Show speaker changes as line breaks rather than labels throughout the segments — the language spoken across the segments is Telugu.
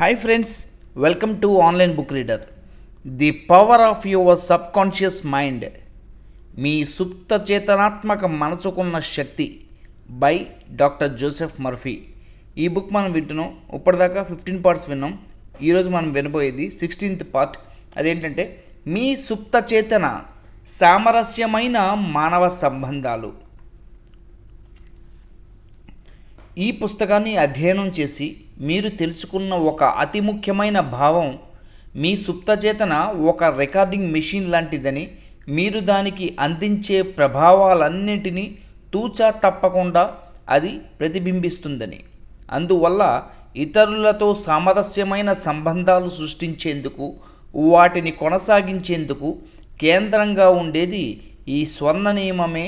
Hi friends welcome to online book reader the power of your subconscious mind మీ సుప్త చేతనాత్మక మనసుకున్న శక్తి బై డాక్టర్ జోసెఫ్ మర్ఫీ ఈ బుక్ మనం వింటున్నాం ఇప్పటిదాకా ఫిఫ్టీన్ పార్ట్స్ విన్నాం ఈరోజు మనం వినబోయేది సిక్స్టీన్త్ పార్ట్ అదేంటంటే మీ సుప్త చేతన సామరస్యమైన మానవ సంబంధాలు ఈ పుస్తకాన్ని అధ్యయనం చేసి మీరు తెలుసుకున్న ఒక అతి ముఖ్యమైన భావం మీ సుప్తచేతన ఒక రికార్డింగ్ మెషిన్ లాంటిదని మీరు దానికి అందించే ప్రభావాలన్నింటినీ తూచా తప్పకుండా అది ప్రతిబింబిస్తుందని అందువల్ల ఇతరులతో సామరస్యమైన సంబంధాలు సృష్టించేందుకు వాటిని కొనసాగించేందుకు కేంద్రంగా ఉండేది ఈ స్వర్ణ నియమమే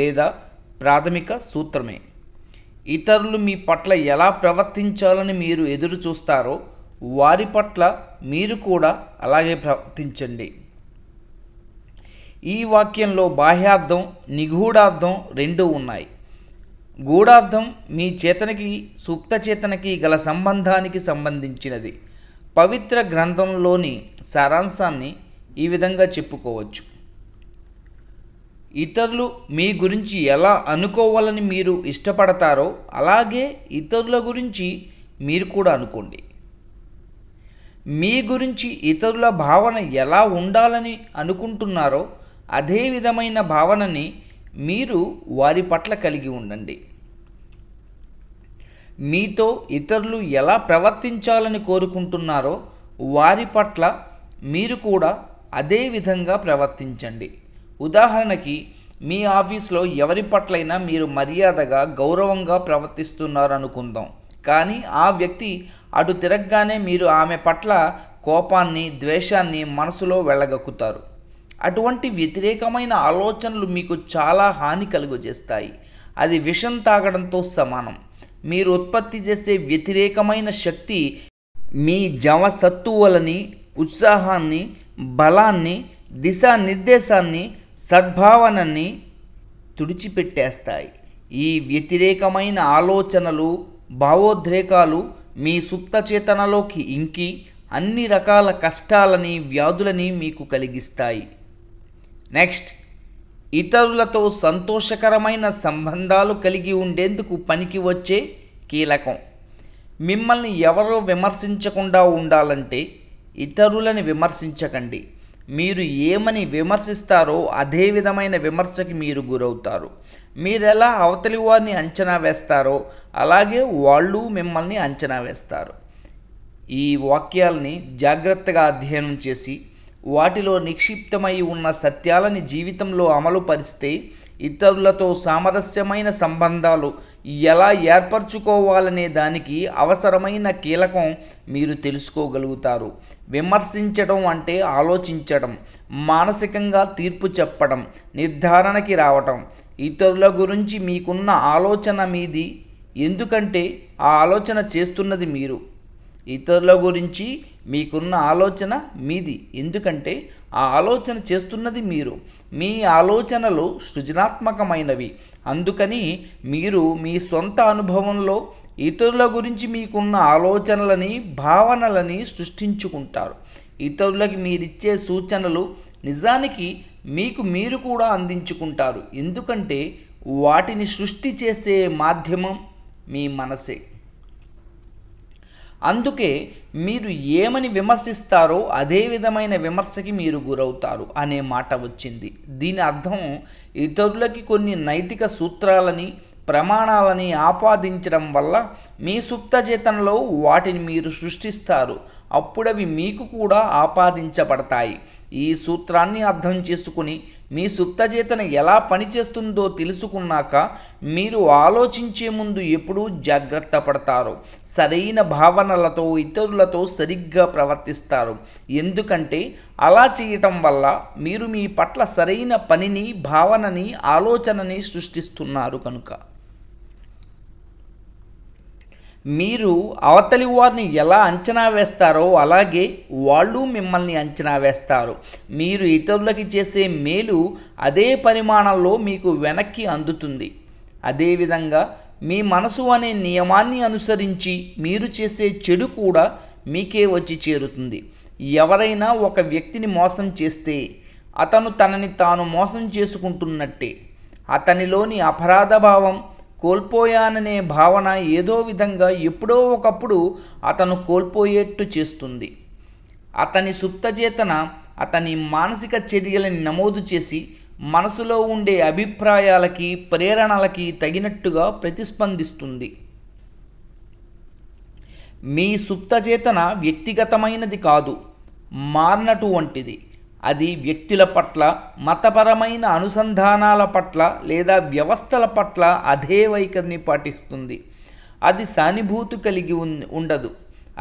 లేదా ప్రాథమిక సూత్రమే ఇతరులు మీ పట్ల ఎలా ప్రవర్తించాలని మీరు ఎదురు చూస్తారో వారి పట్ల మీరు కూడా అలాగే ప్రవర్తించండి ఈ వాక్యంలో బాహ్యార్థం నిగూఢార్థం రెండూ ఉన్నాయి గూఢార్థం మీ చేతనకి సుప్త చేతనకి గల సంబంధానికి సంబంధించినది పవిత్ర గ్రంథంలోని సారాంశాన్ని ఈ విధంగా చెప్పుకోవచ్చు ఇతరులు మీ గురించి ఎలా అనుకోవాలని మీరు ఇష్టపడతారో అలాగే ఇతరుల గురించి మీరు కూడా అనుకోండి మీ గురించి ఇతరుల భావన ఎలా ఉండాలని అనుకుంటున్నారో అదే విధమైన భావనని మీరు వారి పట్ల కలిగి ఉండండి మీతో ఇతరులు ఎలా ప్రవర్తించాలని కోరుకుంటున్నారో వారి పట్ల మీరు కూడా అదే విధంగా ప్రవర్తించండి ఉదాహరణకి మీ ఆఫీస్లో ఎవరి పట్లైనా మీరు మర్యాదగా గౌరవంగా ప్రవర్తిస్తున్నారనుకుందాం కానీ ఆ వ్యక్తి అటు తిరగగానే మీరు ఆమె పట్ల కోపాన్ని ద్వేషాన్ని మనసులో వెళ్ళగక్కుతారు అటువంటి వ్యతిరేకమైన ఆలోచనలు మీకు చాలా హాని కలుగజేస్తాయి అది విషం తాగడంతో సమానం మీరు ఉత్పత్తి చేసే వ్యతిరేకమైన శక్తి మీ జవసత్తువులని ఉత్సాహాన్ని బలాన్ని దిశానిర్దేశాన్ని సద్భావనని తుడిచిపెట్టేస్తాయి ఈ వ్యతిరేకమైన ఆలోచనలు భావోద్రేకాలు మీ సుప్త చేతనలోకి ఇంకి అన్ని రకాల కష్టాలని వ్యాధులని మీకు కలిగిస్తాయి నెక్స్ట్ ఇతరులతో సంతోషకరమైన సంబంధాలు కలిగి ఉండేందుకు పనికి వచ్చే కీలకం మిమ్మల్ని ఎవరో విమర్శించకుండా ఉండాలంటే ఇతరులని విమర్శించకండి మీరు ఏమని విమర్శిస్తారో అదే విధమైన విమర్శకి మీరు గురవుతారు మీరెలా అవతలి వారిని అంచనా వేస్తారో అలాగే వాళ్ళు మిమ్మల్ని అంచనా వేస్తారు ఈ వాక్యాలని జాగ్రత్తగా అధ్యయనం చేసి వాటిలో నిక్షిప్తమై ఉన్న సత్యాలని జీవితంలో అమలు పరిస్తే ఇతరులతో సామరస్యమైన సంబంధాలు ఎలా ఏర్పరచుకోవాలనే దానికి అవసరమైన కీలకం మీరు తెలుసుకోగలుగుతారు విమర్శించడం అంటే ఆలోచించడం మానసికంగా తీర్పు చెప్పడం నిర్ధారణకి రావటం ఇతరుల గురించి మీకున్న ఆలోచన మీది ఎందుకంటే ఆ ఆలోచన చేస్తున్నది మీరు ఇతరుల గురించి మీకున్న ఆలోచన మీది ఎందుకంటే ఆ ఆలోచన చేస్తున్నది మీరు మీ ఆలోచనలు సృజనాత్మకమైనవి అందుకని మీరు మీ సొంత అనుభవంలో ఇతరుల గురించి మీకున్న ఆలోచనలని భావనలని సృష్టించుకుంటారు ఇతరులకి మీరిచ్చే సూచనలు నిజానికి మీకు మీరు కూడా అందించుకుంటారు ఎందుకంటే వాటిని సృష్టి చేసే మాధ్యమం మీ మనసే అందుకే మీరు ఏమని విమర్శిస్తారో అదే విధమైన విమర్శకి మీరు గురవుతారు అనే మాట వచ్చింది దీని అర్థం ఇతరులకి కొన్ని నైతిక సూత్రాలని ప్రమాణాలని ఆపాదించడం వల్ల మీ సుప్తచేతనలో వాటిని మీరు సృష్టిస్తారు అప్పుడవి మీకు కూడా ఆపాదించబడతాయి ఈ సూత్రాన్ని అర్థం చేసుకుని మీ సుప్తచేతన ఎలా పనిచేస్తుందో తెలుసుకున్నాక మీరు ఆలోచించే ముందు ఎప్పుడూ జాగ్రత్త పడతారు సరైన భావనలతో ఇతరులతో సరిగ్గా ప్రవర్తిస్తారు ఎందుకంటే అలా చేయటం వల్ల మీరు మీ పట్ల సరైన పనిని భావనని ఆలోచనని సృష్టిస్తున్నారు కనుక మీరు అవతలి వారిని ఎలా అంచనా వేస్తారో అలాగే వాళ్ళు మిమ్మల్ని అంచనా వేస్తారు మీరు ఇతరులకి చేసే మేలు అదే పరిమాణంలో మీకు వెనక్కి అందుతుంది అదేవిధంగా మీ మనసు అనే నియమాన్ని అనుసరించి మీరు చేసే చెడు కూడా మీకే వచ్చి చేరుతుంది ఎవరైనా ఒక వ్యక్తిని మోసం చేస్తే అతను తనని తాను మోసం చేసుకుంటున్నట్టే అతనిలోని అపరాధ భావం కోల్పోయాననే భావన ఏదో విధంగా ఎప్పుడో ఒకప్పుడు అతను కోల్పోయేట్టు చేస్తుంది అతని సుప్తచేతన అతని మానసిక చర్యలని నమోదు చేసి మనసులో ఉండే అభిప్రాయాలకి ప్రేరణలకి తగినట్టుగా ప్రతిస్పందిస్తుంది మీ సుప్తచేతన వ్యక్తిగతమైనది కాదు మారినటువంటిది అది వ్యక్తుల పట్ల మతపరమైన అనుసంధానాల పట్ల లేదా వ్యవస్థల పట్ల వైఖరిని పాటిస్తుంది అది సానుభూతి కలిగి ఉండదు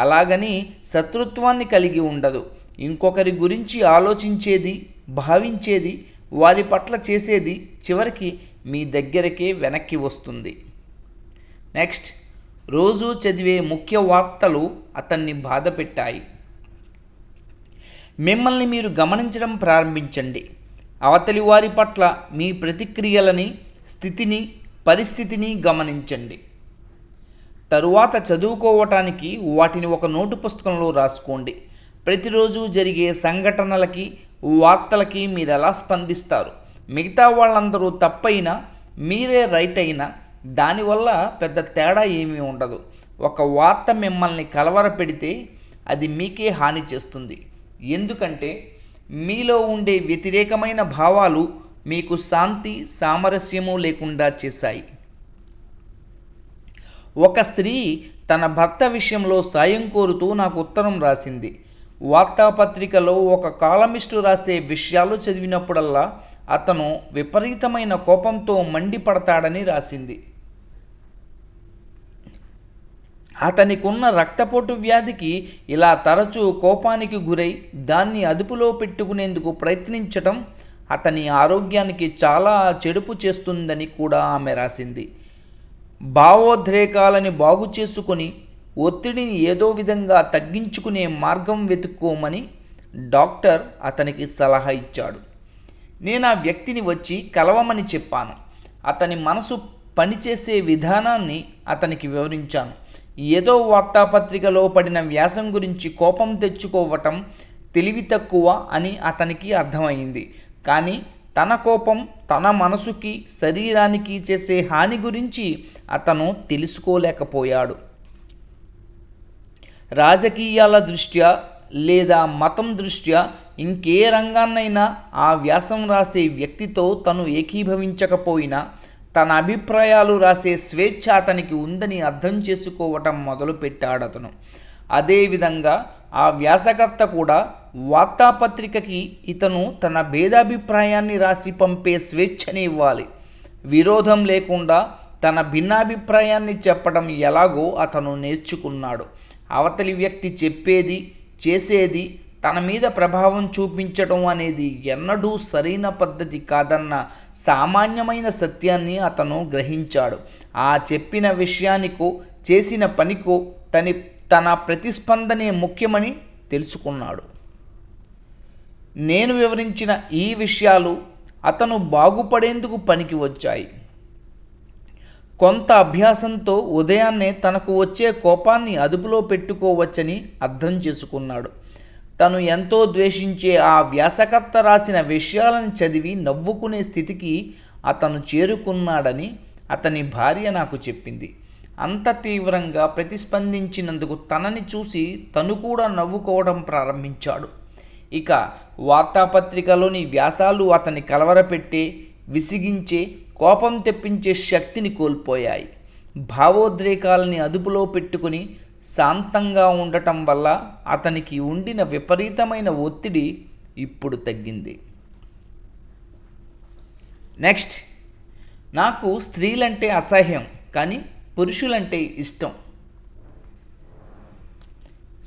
అలాగని శత్రుత్వాన్ని కలిగి ఉండదు ఇంకొకరి గురించి ఆలోచించేది భావించేది వారి పట్ల చేసేది చివరికి మీ దగ్గరకే వెనక్కి వస్తుంది నెక్స్ట్ రోజు చదివే ముఖ్య వార్తలు అతన్ని బాధపెట్టాయి మిమ్మల్ని మీరు గమనించడం ప్రారంభించండి అవతలి వారి పట్ల మీ ప్రతిక్రియలని స్థితిని పరిస్థితిని గమనించండి తరువాత చదువుకోవటానికి వాటిని ఒక నోటు పుస్తకంలో రాసుకోండి ప్రతిరోజు జరిగే సంఘటనలకి వార్తలకి మీరు ఎలా స్పందిస్తారు మిగతా వాళ్ళందరూ తప్పైనా మీరే రైట్ అయినా దానివల్ల పెద్ద తేడా ఏమీ ఉండదు ఒక వార్త మిమ్మల్ని కలవర పెడితే అది మీకే హాని చేస్తుంది ఎందుకంటే మీలో ఉండే వ్యతిరేకమైన భావాలు మీకు శాంతి సామరస్యము లేకుండా చేశాయి ఒక స్త్రీ తన భర్త విషయంలో సాయం కోరుతూ నాకు ఉత్తరం రాసింది వార్తాపత్రికలో ఒక కాలమిస్టు రాసే విషయాలు చదివినప్పుడల్లా అతను విపరీతమైన కోపంతో మండిపడతాడని రాసింది అతనికున్న రక్తపోటు వ్యాధికి ఇలా తరచూ కోపానికి గురై దాన్ని అదుపులో పెట్టుకునేందుకు ప్రయత్నించటం అతని ఆరోగ్యానికి చాలా చెడుపు చేస్తుందని కూడా ఆమె రాసింది భావోద్రేకాలని బాగు చేసుకుని ఒత్తిడిని ఏదో విధంగా తగ్గించుకునే మార్గం వెతుక్కోమని డాక్టర్ అతనికి సలహా ఇచ్చాడు నేను ఆ వ్యక్తిని వచ్చి కలవమని చెప్పాను అతని మనసు పనిచేసే విధానాన్ని అతనికి వివరించాను ఏదో వార్తాపత్రికలో పడిన వ్యాసం గురించి కోపం తెచ్చుకోవటం తెలివి తక్కువ అని అతనికి అర్థమైంది కానీ తన కోపం తన మనసుకి శరీరానికి చేసే హాని గురించి అతను తెలుసుకోలేకపోయాడు రాజకీయాల దృష్ట్యా లేదా మతం దృష్ట్యా ఇంకే రంగాన్నైనా ఆ వ్యాసం రాసే వ్యక్తితో తను ఏకీభవించకపోయినా తన అభిప్రాయాలు రాసే స్వేచ్ఛ అతనికి ఉందని అర్థం చేసుకోవటం మొదలుపెట్టాడు అతను అదేవిధంగా ఆ వ్యాసకర్త కూడా వార్తాపత్రికకి ఇతను తన భేదాభిప్రాయాన్ని రాసి పంపే స్వేచ్ఛని ఇవ్వాలి విరోధం లేకుండా తన భిన్నాభిప్రాయాన్ని చెప్పడం ఎలాగో అతను నేర్చుకున్నాడు అవతలి వ్యక్తి చెప్పేది చేసేది తన మీద ప్రభావం చూపించడం అనేది ఎన్నడూ సరైన పద్ధతి కాదన్న సామాన్యమైన సత్యాన్ని అతను గ్రహించాడు ఆ చెప్పిన విషయానికో చేసిన పనికో తని తన ప్రతిస్పందనే ముఖ్యమని తెలుసుకున్నాడు నేను వివరించిన ఈ విషయాలు అతను బాగుపడేందుకు పనికి వచ్చాయి కొంత అభ్యాసంతో ఉదయాన్నే తనకు వచ్చే కోపాన్ని అదుపులో పెట్టుకోవచ్చని అర్థం చేసుకున్నాడు తను ఎంతో ద్వేషించే ఆ వ్యాసకర్త రాసిన విషయాలను చదివి నవ్వుకునే స్థితికి అతను చేరుకున్నాడని అతని భార్య నాకు చెప్పింది అంత తీవ్రంగా ప్రతిస్పందించినందుకు తనని చూసి తను కూడా నవ్వుకోవడం ప్రారంభించాడు ఇక వార్తాపత్రికలోని వ్యాసాలు అతని కలవరపెట్టే విసిగించే కోపం తెప్పించే శక్తిని కోల్పోయాయి భావోద్రేకాలని అదుపులో పెట్టుకుని శాంతంగా ఉండటం వల్ల అతనికి ఉండిన విపరీతమైన ఒత్తిడి ఇప్పుడు తగ్గింది నెక్స్ట్ నాకు స్త్రీలంటే అసహ్యం కానీ పురుషులంటే ఇష్టం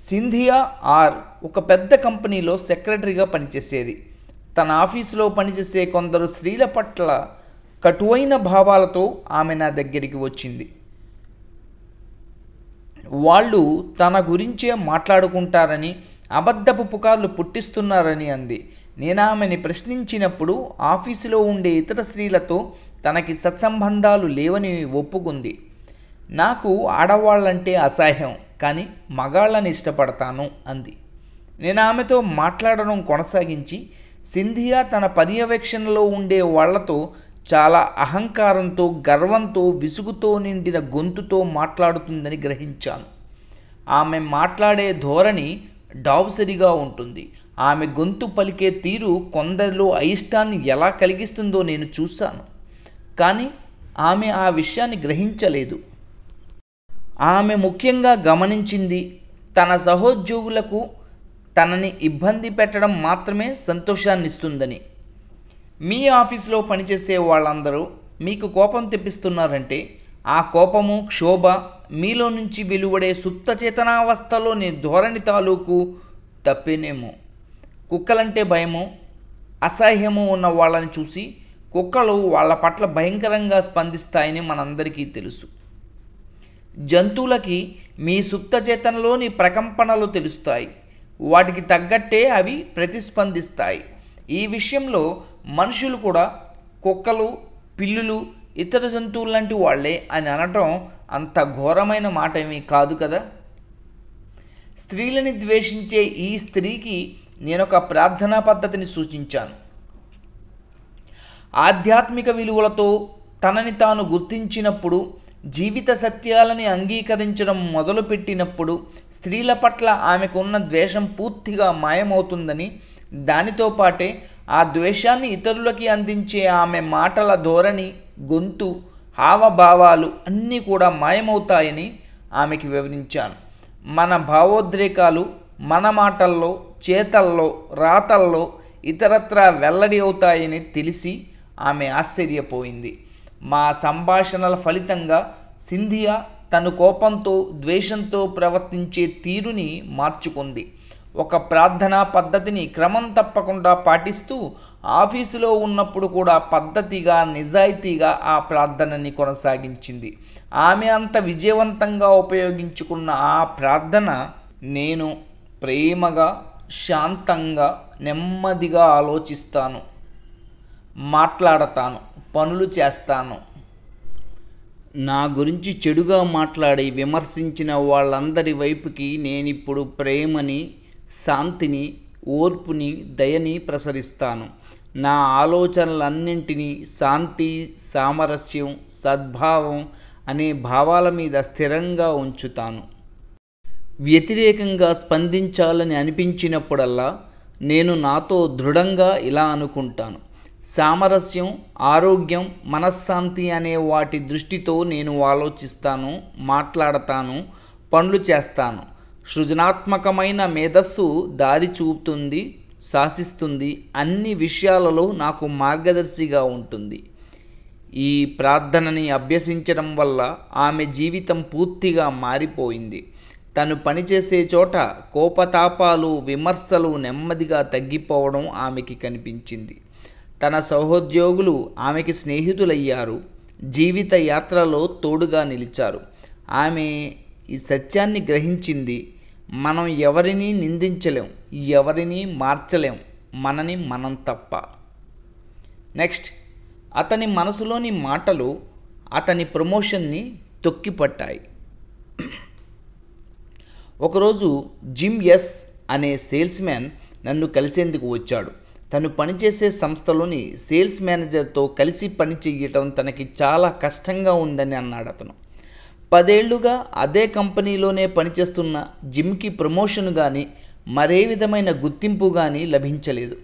సింధియా ఆర్ ఒక పెద్ద కంపెనీలో సెక్రటరీగా పనిచేసేది తన ఆఫీసులో పనిచేసే కొందరు స్త్రీల పట్ల కటువైన భావాలతో ఆమె నా దగ్గరికి వచ్చింది వాళ్ళు తన గురించే మాట్లాడుకుంటారని అబద్ధపు పుకార్లు పుట్టిస్తున్నారని అంది నేనామెని ప్రశ్నించినప్పుడు ఆఫీసులో ఉండే ఇతర స్త్రీలతో తనకి సత్సంబంధాలు లేవని ఒప్పుకుంది నాకు ఆడవాళ్ళంటే అసహ్యం కానీ మగాళ్ళని ఇష్టపడతాను అంది నేను ఆమెతో మాట్లాడడం కొనసాగించి సింధియా తన పర్యవేక్షణలో ఉండే వాళ్లతో చాలా అహంకారంతో గర్వంతో విసుగుతో నిండిన గొంతుతో మాట్లాడుతుందని గ్రహించాను ఆమె మాట్లాడే ధోరణి డావుసరిగా ఉంటుంది ఆమె గొంతు పలికే తీరు కొందరిలో అయిష్టాన్ని ఎలా కలిగిస్తుందో నేను చూశాను కానీ ఆమె ఆ విషయాన్ని గ్రహించలేదు ఆమె ముఖ్యంగా గమనించింది తన సహోద్యోగులకు తనని ఇబ్బంది పెట్టడం మాత్రమే సంతోషాన్నిస్తుందని మీ ఆఫీస్లో పనిచేసే వాళ్ళందరూ మీకు కోపం తెప్పిస్తున్నారంటే ఆ కోపము క్షోభ మీలో నుంచి వెలువడే సుప్త చేతనావస్థలోని ధోరణి తాలూకు తప్పేనేమో కుక్కలంటే భయము అసహ్యము ఉన్న వాళ్ళని చూసి కుక్కలు వాళ్ళ పట్ల భయంకరంగా స్పందిస్తాయని మనందరికీ తెలుసు జంతువులకి మీ సుప్త చేతనలోని ప్రకంపనలు తెలుస్తాయి వాటికి తగ్గట్టే అవి ప్రతిస్పందిస్తాయి ఈ విషయంలో మనుషులు కూడా కుక్కలు పిల్లులు ఇతర జంతువులు లాంటి వాళ్లే అని అనటం అంత ఘోరమైన మాట ఏమీ కాదు కదా స్త్రీలని ద్వేషించే ఈ స్త్రీకి నేను ఒక ప్రార్థనా పద్ధతిని సూచించాను ఆధ్యాత్మిక విలువలతో తనని తాను గుర్తించినప్పుడు జీవిత సత్యాలని అంగీకరించడం మొదలుపెట్టినప్పుడు స్త్రీల పట్ల ఆమెకున్న ద్వేషం పూర్తిగా మాయమవుతుందని దానితో పాటే ఆ ద్వేషాన్ని ఇతరులకి అందించే ఆమె మాటల ధోరణి గొంతు హావభావాలు అన్నీ కూడా మాయమవుతాయని ఆమెకి వివరించాను మన భావోద్రేకాలు మన మాటల్లో చేతల్లో రాతల్లో ఇతరత్రా వెల్లడి అవుతాయని తెలిసి ఆమె ఆశ్చర్యపోయింది మా సంభాషణల ఫలితంగా సింధియా తను కోపంతో ద్వేషంతో ప్రవర్తించే తీరుని మార్చుకుంది ఒక ప్రార్థనా పద్ధతిని క్రమం తప్పకుండా పాటిస్తూ ఆఫీసులో ఉన్నప్పుడు కూడా పద్ధతిగా నిజాయితీగా ఆ ప్రార్థనని కొనసాగించింది ఆమె అంత విజయవంతంగా ఉపయోగించుకున్న ఆ ప్రార్థన నేను ప్రేమగా శాంతంగా నెమ్మదిగా ఆలోచిస్తాను మాట్లాడతాను పనులు చేస్తాను నా గురించి చెడుగా మాట్లాడి విమర్శించిన వాళ్ళందరి వైపుకి నేనిప్పుడు ప్రేమని శాంతిని ఓర్పుని దయని ప్రసరిస్తాను నా ఆలోచనలన్నింటినీ శాంతి సామరస్యం సద్భావం అనే భావాల మీద స్థిరంగా ఉంచుతాను వ్యతిరేకంగా స్పందించాలని అనిపించినప్పుడల్లా నేను నాతో దృఢంగా ఇలా అనుకుంటాను సామరస్యం ఆరోగ్యం మనశ్శాంతి అనే వాటి దృష్టితో నేను ఆలోచిస్తాను మాట్లాడతాను పనులు చేస్తాను సృజనాత్మకమైన మేధస్సు దారి చూపుతుంది శాసిస్తుంది అన్ని విషయాలలో నాకు మార్గదర్శిగా ఉంటుంది ఈ ప్రార్థనని అభ్యసించడం వల్ల ఆమె జీవితం పూర్తిగా మారిపోయింది తను పనిచేసే చోట కోపతాపాలు విమర్శలు నెమ్మదిగా తగ్గిపోవడం ఆమెకి కనిపించింది తన సహోద్యోగులు ఆమెకి స్నేహితులయ్యారు జీవిత యాత్రలో తోడుగా నిలిచారు ఆమె ఈ సత్యాన్ని గ్రహించింది మనం ఎవరిని నిందించలేం ఎవరిని మార్చలేం మనని మనం తప్ప నెక్స్ట్ అతని మనసులోని మాటలు అతని ప్రమోషన్ని తొక్కిపట్టాయి ఒకరోజు జిమ్ ఎస్ అనే సేల్స్ మ్యాన్ నన్ను కలిసేందుకు వచ్చాడు తను పనిచేసే సంస్థలోని సేల్స్ మేనేజర్తో కలిసి పని చేయటం తనకి చాలా కష్టంగా ఉందని అన్నాడు అతను పదేళ్లుగా అదే కంపెనీలోనే పనిచేస్తున్న జిమ్కి ప్రమోషన్ కానీ మరే విధమైన గుర్తింపు కానీ లభించలేదు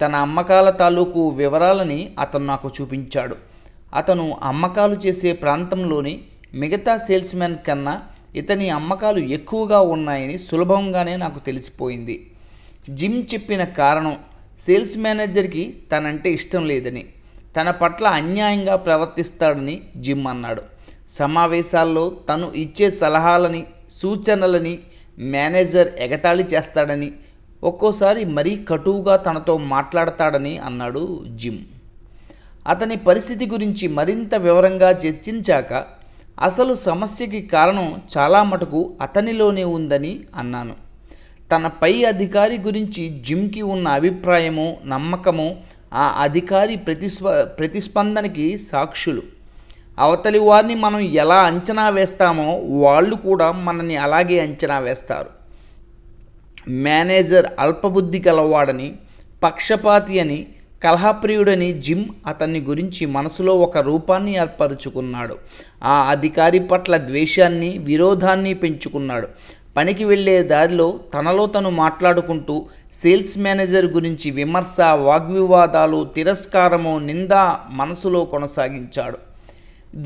తన అమ్మకాల తాలూకు వివరాలని అతను నాకు చూపించాడు అతను అమ్మకాలు చేసే ప్రాంతంలోని మిగతా సేల్స్మెన్ కన్నా ఇతని అమ్మకాలు ఎక్కువగా ఉన్నాయని సులభంగానే నాకు తెలిసిపోయింది జిమ్ చెప్పిన కారణం సేల్స్ మేనేజర్కి తనంటే ఇష్టం లేదని తన పట్ల అన్యాయంగా ప్రవర్తిస్తాడని జిమ్ అన్నాడు సమావేశాల్లో తను ఇచ్చే సలహాలని సూచనలని మేనేజర్ ఎగతాళి చేస్తాడని ఒక్కోసారి మరీ కటువుగా తనతో మాట్లాడతాడని అన్నాడు జిమ్ అతని పరిస్థితి గురించి మరింత వివరంగా చర్చించాక అసలు సమస్యకి కారణం చాలా మటుకు అతనిలోనే ఉందని అన్నాను తన పై అధికారి గురించి జిమ్కి ఉన్న అభిప్రాయము నమ్మకము ఆ అధికారి ప్రతిస్ప ప్రతిస్పందనకి సాక్షులు అవతలి వారిని మనం ఎలా అంచనా వేస్తామో వాళ్ళు కూడా మనల్ని అలాగే అంచనా వేస్తారు మేనేజర్ అల్పబుద్ధి గలవాడని పక్షపాతి అని కలహప్రియుడని జిమ్ అతన్ని గురించి మనసులో ఒక రూపాన్ని ఏర్పరుచుకున్నాడు ఆ అధికారి పట్ల ద్వేషాన్ని విరోధాన్ని పెంచుకున్నాడు పనికి వెళ్ళే దారిలో తనలో తను మాట్లాడుకుంటూ సేల్స్ మేనేజర్ గురించి విమర్శ వాగ్వివాదాలు తిరస్కారము నిందా మనసులో కొనసాగించాడు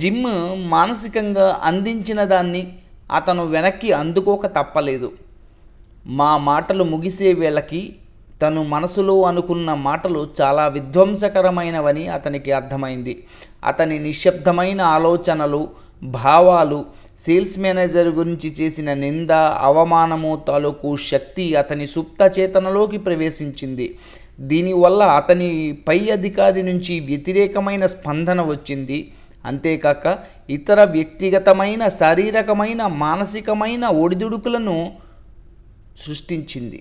జిమ్ మానసికంగా అందించిన దాన్ని అతను వెనక్కి అందుకోక తప్పలేదు మా మాటలు ముగిసే వేళకి తను మనసులో అనుకున్న మాటలు చాలా విధ్వంసకరమైనవని అతనికి అర్థమైంది అతని నిశ్శబ్దమైన ఆలోచనలు భావాలు సేల్స్ మేనేజర్ గురించి చేసిన నింద అవమానము తాలూకు శక్తి అతని సుప్త చేతనలోకి ప్రవేశించింది దీనివల్ల అతని పై అధికారి నుంచి వ్యతిరేకమైన స్పందన వచ్చింది అంతేకాక ఇతర వ్యక్తిగతమైన శారీరకమైన మానసికమైన ఒడిదుడుకులను సృష్టించింది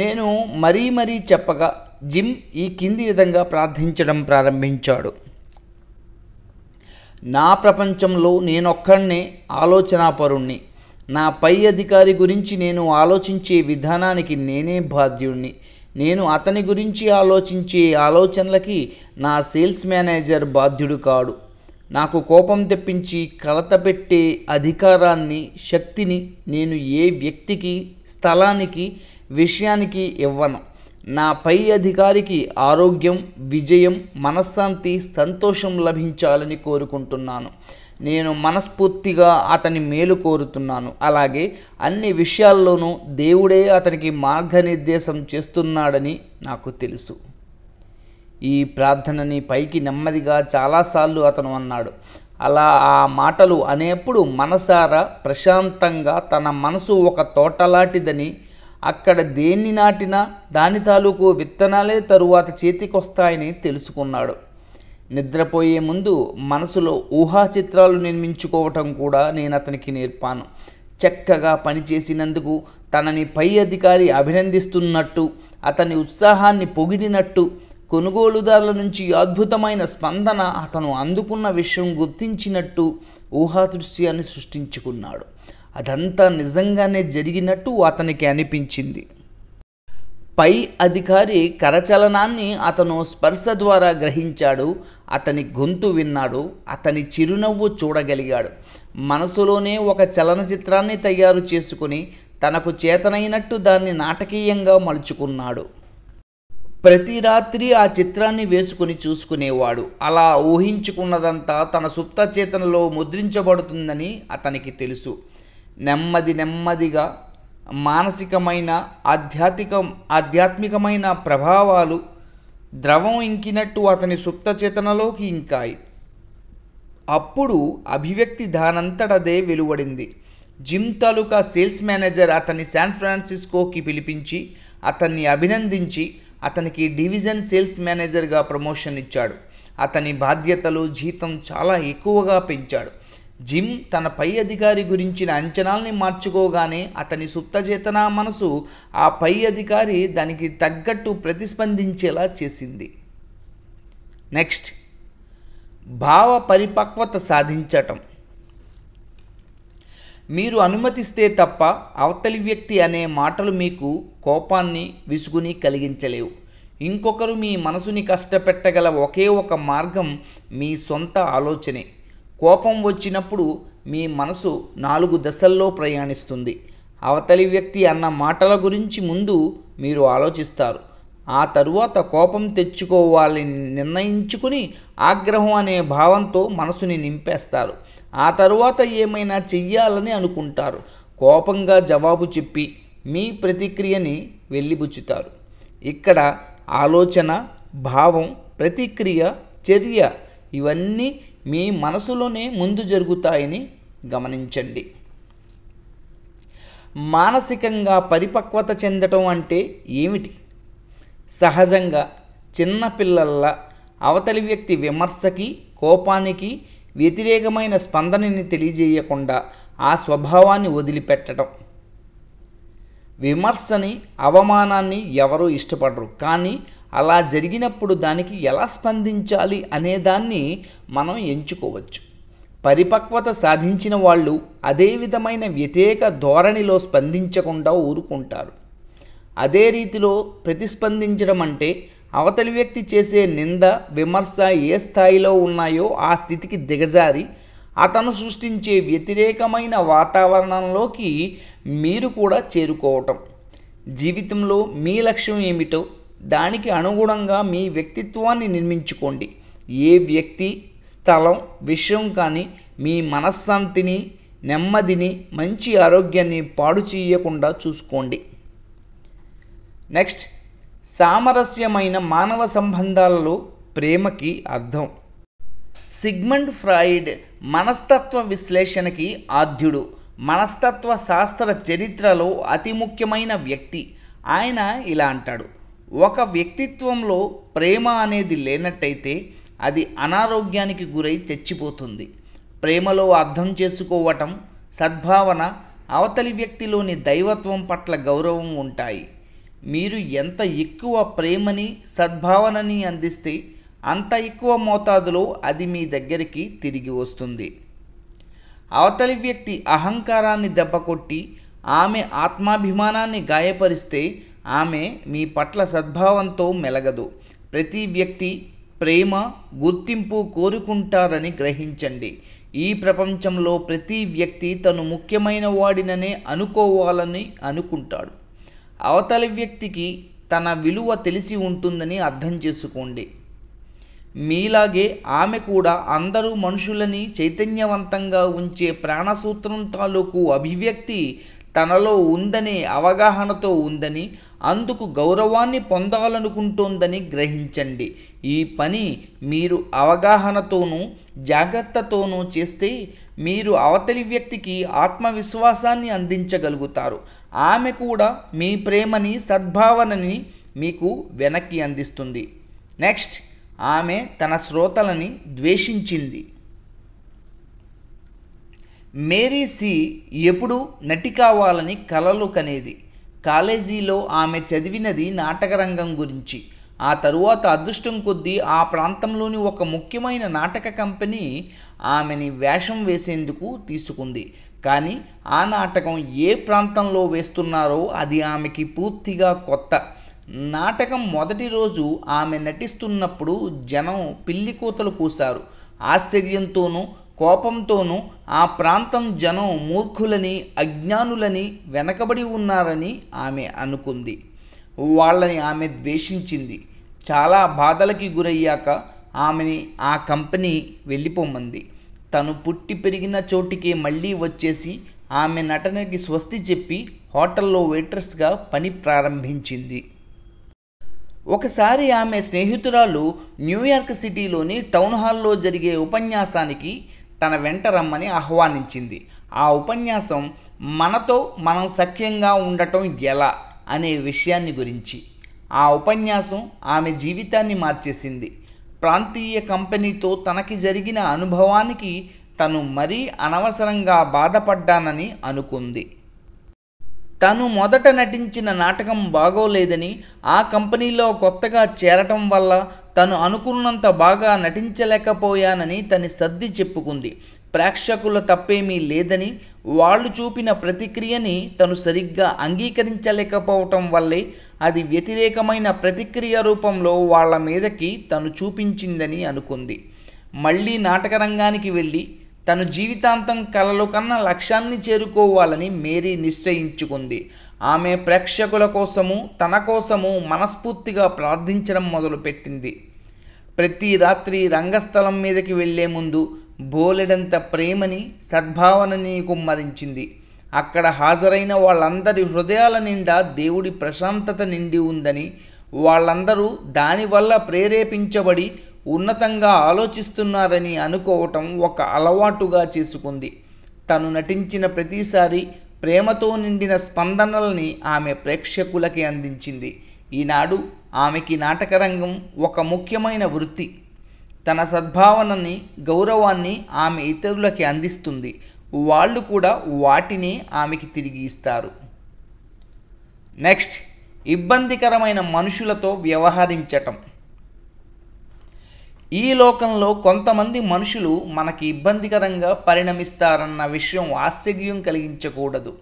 నేను మరీ మరీ చెప్పగా జిమ్ ఈ కింది విధంగా ప్రార్థించడం ప్రారంభించాడు నా ప్రపంచంలో నేనొక్కడనే ఆలోచనాపరుణ్ణి నా పై అధికారి గురించి నేను ఆలోచించే విధానానికి నేనే బాధ్యుణ్ణి నేను అతని గురించి ఆలోచించే ఆలోచనలకి నా సేల్స్ మేనేజర్ బాధ్యుడు కాడు నాకు కోపం తెప్పించి కలత పెట్టే అధికారాన్ని శక్తిని నేను ఏ వ్యక్తికి స్థలానికి విషయానికి ఇవ్వను నా పై అధికారికి ఆరోగ్యం విజయం మనశ్శాంతి సంతోషం లభించాలని కోరుకుంటున్నాను నేను మనస్ఫూర్తిగా అతని మేలు కోరుతున్నాను అలాగే అన్ని విషయాల్లోనూ దేవుడే అతనికి మార్గనిర్దేశం చేస్తున్నాడని నాకు తెలుసు ఈ ప్రార్థనని పైకి నెమ్మదిగా చాలాసార్లు అతను అన్నాడు అలా ఆ మాటలు అనేప్పుడు మనసారా ప్రశాంతంగా తన మనసు ఒక తోటలాంటిదని అక్కడ దేన్ని నాటినా దాని తాలూకు విత్తనాలే తరువాత చేతికొస్తాయని తెలుసుకున్నాడు నిద్రపోయే ముందు మనసులో ఊహా చిత్రాలు నిర్మించుకోవటం కూడా నేను అతనికి నేర్పాను చక్కగా పనిచేసినందుకు తనని పై అధికారి అభినందిస్తున్నట్టు అతని ఉత్సాహాన్ని పొగిడినట్టు కొనుగోలుదారుల నుంచి అద్భుతమైన స్పందన అతను అందుకున్న విషయం గుర్తించినట్టు ఊహాదృశ్యాన్ని సృష్టించుకున్నాడు అదంతా నిజంగానే జరిగినట్టు అతనికి అనిపించింది పై అధికారి కరచలనాన్ని అతను స్పర్శ ద్వారా గ్రహించాడు అతని గొంతు విన్నాడు అతని చిరునవ్వు చూడగలిగాడు మనసులోనే ఒక చలనచిత్రాన్ని తయారు చేసుకుని తనకు చేతనైనట్టు దాన్ని నాటకీయంగా మలుచుకున్నాడు ప్రతి రాత్రి ఆ చిత్రాన్ని వేసుకుని చూసుకునేవాడు అలా ఊహించుకున్నదంతా తన సుప్త చేతనలో ముద్రించబడుతుందని అతనికి తెలుసు నెమ్మది నెమ్మదిగా మానసికమైన ఆధ్యాత్మిక ఆధ్యాత్మికమైన ప్రభావాలు ద్రవం ఇంకినట్టు అతని సుప్త చేతనలోకి ఇంకాయి అప్పుడు అభివ్యక్తి దానంతటదే వెలువడింది జిమ్ తాలూకా సేల్స్ మేనేజర్ అతన్ని శాన్ ఫ్రాన్సిస్కోకి పిలిపించి అతన్ని అభినందించి అతనికి డివిజన్ సేల్స్ మేనేజర్గా ప్రమోషన్ ఇచ్చాడు అతని బాధ్యతలు జీతం చాలా ఎక్కువగా పెంచాడు జిమ్ తన పై అధికారి గురించిన అంచనాల్ని మార్చుకోగానే అతని సుప్తచేతన మనసు ఆ పై అధికారి దానికి తగ్గట్టు ప్రతిస్పందించేలా చేసింది నెక్స్ట్ భావ పరిపక్వత సాధించటం మీరు అనుమతిస్తే తప్ప అవతలి వ్యక్తి అనే మాటలు మీకు కోపాన్ని విసుగుని కలిగించలేవు ఇంకొకరు మీ మనసుని కష్టపెట్టగల ఒకే ఒక మార్గం మీ సొంత ఆలోచనే కోపం వచ్చినప్పుడు మీ మనసు నాలుగు దశల్లో ప్రయాణిస్తుంది అవతలి వ్యక్తి అన్న మాటల గురించి ముందు మీరు ఆలోచిస్తారు ఆ తరువాత కోపం తెచ్చుకోవాలని నిర్ణయించుకుని ఆగ్రహం అనే భావంతో మనసుని నింపేస్తారు ఆ తరువాత ఏమైనా చెయ్యాలని అనుకుంటారు కోపంగా జవాబు చెప్పి మీ ప్రతిక్రియని వెళ్ళిబుచ్చుతారు ఇక్కడ ఆలోచన భావం ప్రతిక్రియ చర్య ఇవన్నీ మీ మనసులోనే ముందు జరుగుతాయని గమనించండి మానసికంగా పరిపక్వత చెందటం అంటే ఏమిటి సహజంగా చిన్నపిల్లల అవతలి వ్యక్తి విమర్శకి కోపానికి వ్యతిరేకమైన స్పందనని తెలియజేయకుండా ఆ స్వభావాన్ని వదిలిపెట్టడం విమర్శని అవమానాన్ని ఎవరూ ఇష్టపడరు కానీ అలా జరిగినప్పుడు దానికి ఎలా స్పందించాలి అనేదాన్ని మనం ఎంచుకోవచ్చు పరిపక్వత సాధించిన వాళ్ళు అదే విధమైన వ్యతిరేక ధోరణిలో స్పందించకుండా ఊరుకుంటారు అదే రీతిలో ప్రతిస్పందించడం అంటే అవతలి వ్యక్తి చేసే నింద విమర్శ ఏ స్థాయిలో ఉన్నాయో ఆ స్థితికి దిగజారి అతను సృష్టించే వ్యతిరేకమైన వాతావరణంలోకి మీరు కూడా చేరుకోవటం జీవితంలో మీ లక్ష్యం ఏమిటో దానికి అనుగుణంగా మీ వ్యక్తిత్వాన్ని నిర్మించుకోండి ఏ వ్యక్తి స్థలం విషయం కానీ మీ మనశ్శాంతిని నెమ్మదిని మంచి ఆరోగ్యాన్ని పాడు చేయకుండా చూసుకోండి నెక్స్ట్ సామరస్యమైన మానవ సంబంధాలలో ప్రేమకి అర్థం సిగ్మండ్ ఫ్రాయిడ్ మనస్తత్వ విశ్లేషణకి ఆద్యుడు మనస్తత్వ శాస్త్ర చరిత్రలో అతి ముఖ్యమైన వ్యక్తి ఆయన ఇలా అంటాడు ఒక వ్యక్తిత్వంలో ప్రేమ అనేది లేనట్టయితే అది అనారోగ్యానికి గురై చచ్చిపోతుంది ప్రేమలో అర్థం చేసుకోవటం సద్భావన అవతలి వ్యక్తిలోని దైవత్వం పట్ల గౌరవం ఉంటాయి మీరు ఎంత ఎక్కువ ప్రేమని సద్భావనని అందిస్తే అంత ఎక్కువ మోతాదులో అది మీ దగ్గరికి తిరిగి వస్తుంది అవతలి వ్యక్తి అహంకారాన్ని దెబ్బకొట్టి ఆమె ఆత్మాభిమానాన్ని గాయపరిస్తే ఆమె మీ పట్ల సద్భావంతో మెలగదు ప్రతి వ్యక్తి ప్రేమ గుర్తింపు కోరుకుంటారని గ్రహించండి ఈ ప్రపంచంలో ప్రతి వ్యక్తి తను ముఖ్యమైన వాడిననే అనుకోవాలని అనుకుంటాడు అవతలి వ్యక్తికి తన విలువ తెలిసి ఉంటుందని అర్థం చేసుకోండి మీలాగే ఆమె కూడా అందరూ మనుషులని చైతన్యవంతంగా ఉంచే ప్రాణసూత్రం తాలూకు అభివ్యక్తి తనలో ఉందని అవగాహనతో ఉందని అందుకు గౌరవాన్ని పొందాలనుకుంటోందని గ్రహించండి ఈ పని మీరు అవగాహనతోనూ జాగ్రత్తతోనూ చేస్తే మీరు అవతలి వ్యక్తికి ఆత్మవిశ్వాసాన్ని అందించగలుగుతారు ఆమె కూడా మీ ప్రేమని సద్భావనని మీకు వెనక్కి అందిస్తుంది నెక్స్ట్ ఆమె తన శ్రోతలని ద్వేషించింది మేరీ సి ఎప్పుడు నటి కావాలని కలలు కనేది కాలేజీలో ఆమె చదివినది నాటకరంగం గురించి ఆ తరువాత అదృష్టం కొద్దీ ఆ ప్రాంతంలోని ఒక ముఖ్యమైన నాటక కంపెనీ ఆమెని వేషం వేసేందుకు తీసుకుంది కానీ ఆ నాటకం ఏ ప్రాంతంలో వేస్తున్నారో అది ఆమెకి పూర్తిగా కొత్త నాటకం మొదటి రోజు ఆమె నటిస్తున్నప్పుడు జనం పిల్లి కూతలు కూశారు ఆశ్చర్యంతోనూ కోపంతోనూ ఆ ప్రాంతం జనం మూర్ఖులని అజ్ఞానులని వెనకబడి ఉన్నారని ఆమె అనుకుంది వాళ్ళని ఆమె ద్వేషించింది చాలా బాధలకి గురయ్యాక ఆమెని ఆ కంపెనీ వెళ్ళిపోమంది తను పుట్టి పెరిగిన చోటికే మళ్ళీ వచ్చేసి ఆమె నటనకి స్వస్తి చెప్పి హోటల్లో వెయిట్రెస్గా పని ప్రారంభించింది ఒకసారి ఆమె స్నేహితురాలు న్యూయార్క్ సిటీలోని టౌన్ హాల్లో జరిగే ఉపన్యాసానికి తన వెంట రమ్మని ఆహ్వానించింది ఆ ఉపన్యాసం మనతో మనం సఖ్యంగా ఉండటం ఎలా అనే విషయాన్ని గురించి ఆ ఉపన్యాసం ఆమె జీవితాన్ని మార్చేసింది ప్రాంతీయ కంపెనీతో తనకి జరిగిన అనుభవానికి తను మరీ అనవసరంగా బాధపడ్డానని అనుకుంది తను మొదట నటించిన నాటకం బాగోలేదని ఆ కంపెనీలో కొత్తగా చేరటం వల్ల తను అనుకున్నంత బాగా నటించలేకపోయానని తని సర్ది చెప్పుకుంది ప్రేక్షకుల తప్పేమీ లేదని వాళ్ళు చూపిన ప్రతిక్రియని తను సరిగ్గా అంగీకరించలేకపోవటం వల్లే అది వ్యతిరేకమైన ప్రతిక్రియ రూపంలో వాళ్ళ మీదకి తను చూపించిందని అనుకుంది మళ్ళీ నాటకరంగానికి వెళ్ళి తను జీవితాంతం కలలు కన్న లక్ష్యాన్ని చేరుకోవాలని మేరీ నిశ్చయించుకుంది ఆమె ప్రేక్షకుల కోసము తన కోసము మనస్ఫూర్తిగా ప్రార్థించడం మొదలుపెట్టింది ప్రతి రాత్రి రంగస్థలం మీదకి వెళ్లే ముందు బోలెడంత ప్రేమని సద్భావనని కుమ్మరించింది అక్కడ హాజరైన వాళ్ళందరి హృదయాల నిండా దేవుడి ప్రశాంతత నిండి ఉందని వాళ్ళందరూ దానివల్ల ప్రేరేపించబడి ఉన్నతంగా ఆలోచిస్తున్నారని అనుకోవటం ఒక అలవాటుగా చేసుకుంది తను నటించిన ప్రతిసారి ప్రేమతో నిండిన స్పందనల్ని ఆమె ప్రేక్షకులకి అందించింది ఈనాడు ఆమెకి నాటకరంగం ఒక ముఖ్యమైన వృత్తి తన సద్భావనని గౌరవాన్ని ఆమె ఇతరులకి అందిస్తుంది వాళ్ళు కూడా వాటిని ఆమెకి తిరిగి ఇస్తారు నెక్స్ట్ ఇబ్బందికరమైన మనుషులతో వ్యవహరించటం ఈ లోకంలో కొంతమంది మనుషులు మనకి ఇబ్బందికరంగా పరిణమిస్తారన్న విషయం ఆశ్చర్యం కలిగించకూడదు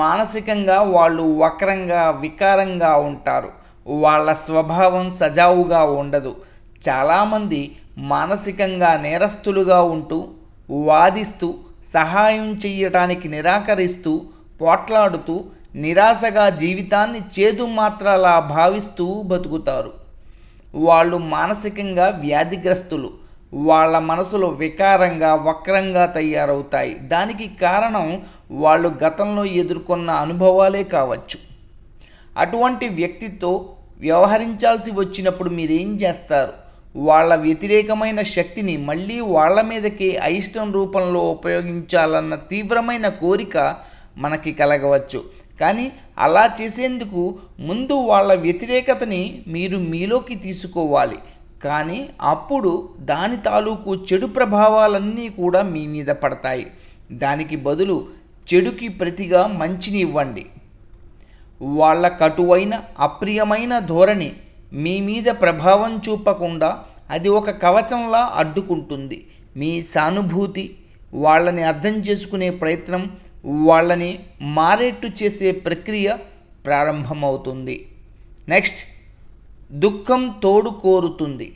మానసికంగా వాళ్ళు వక్రంగా వికారంగా ఉంటారు వాళ్ళ స్వభావం సజావుగా ఉండదు చాలామంది మానసికంగా నేరస్తులుగా ఉంటూ వాదిస్తూ సహాయం చేయటానికి నిరాకరిస్తూ పోట్లాడుతూ నిరాశగా జీవితాన్ని చేదు మాత్రలా భావిస్తూ బతుకుతారు వాళ్ళు మానసికంగా వ్యాధిగ్రస్తులు వాళ్ళ మనసులో వికారంగా వక్రంగా తయారవుతాయి దానికి కారణం వాళ్ళు గతంలో ఎదుర్కొన్న అనుభవాలే కావచ్చు అటువంటి వ్యక్తితో వ్యవహరించాల్సి వచ్చినప్పుడు మీరేం చేస్తారు వాళ్ళ వ్యతిరేకమైన శక్తిని మళ్ళీ వాళ్ళ మీదకి అయిష్టం రూపంలో ఉపయోగించాలన్న తీవ్రమైన కోరిక మనకి కలగవచ్చు కానీ అలా చేసేందుకు ముందు వాళ్ళ వ్యతిరేకతని మీరు మీలోకి తీసుకోవాలి కానీ అప్పుడు దాని తాలూకు చెడు ప్రభావాలన్నీ కూడా మీ మీద పడతాయి దానికి బదులు చెడుకి ప్రతిగా మంచిని ఇవ్వండి వాళ్ళ కటువైన అప్రియమైన ధోరణి మీ మీద ప్రభావం చూపకుండా అది ఒక కవచంలా అడ్డుకుంటుంది మీ సానుభూతి వాళ్ళని అర్థం చేసుకునే ప్రయత్నం వాళ్ళని మారేట్టు చేసే ప్రక్రియ ప్రారంభమవుతుంది నెక్స్ట్ దుఃఖం తోడు కోరుతుంది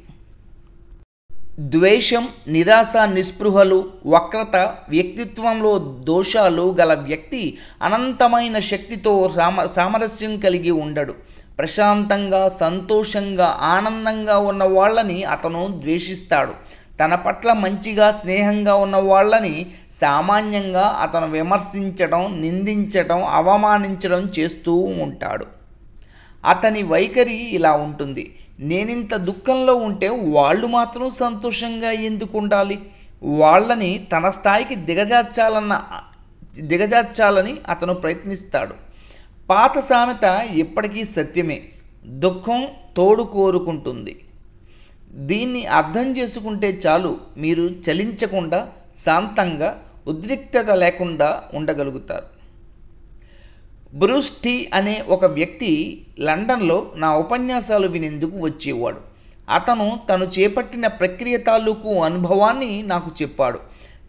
ద్వేషం నిరాశ నిస్పృహలు వక్రత వ్యక్తిత్వంలో దోషాలు గల వ్యక్తి అనంతమైన శక్తితో సామ సామరస్యం కలిగి ఉండడు ప్రశాంతంగా సంతోషంగా ఆనందంగా ఉన్న వాళ్ళని అతను ద్వేషిస్తాడు తన పట్ల మంచిగా స్నేహంగా ఉన్న వాళ్ళని సామాన్యంగా అతను విమర్శించడం నిందించడం అవమానించడం చేస్తూ ఉంటాడు అతని వైఖరి ఇలా ఉంటుంది నేనింత దుఃఖంలో ఉంటే వాళ్ళు మాత్రం సంతోషంగా ఎందుకు ఉండాలి వాళ్ళని తన స్థాయికి దిగజార్చాలన్న దిగజార్చాలని అతను ప్రయత్నిస్తాడు పాత సామెత ఇప్పటికీ సత్యమే దుఃఖం తోడు కోరుకుంటుంది దీన్ని అర్థం చేసుకుంటే చాలు మీరు చలించకుండా శాంతంగా ఉద్రిక్తత లేకుండా ఉండగలుగుతారు బ్రూస్ టీ అనే ఒక వ్యక్తి లండన్లో నా ఉపన్యాసాలు వినేందుకు వచ్చేవాడు అతను తను చేపట్టిన ప్రక్రియ తాలూకు అనుభవాన్ని నాకు చెప్పాడు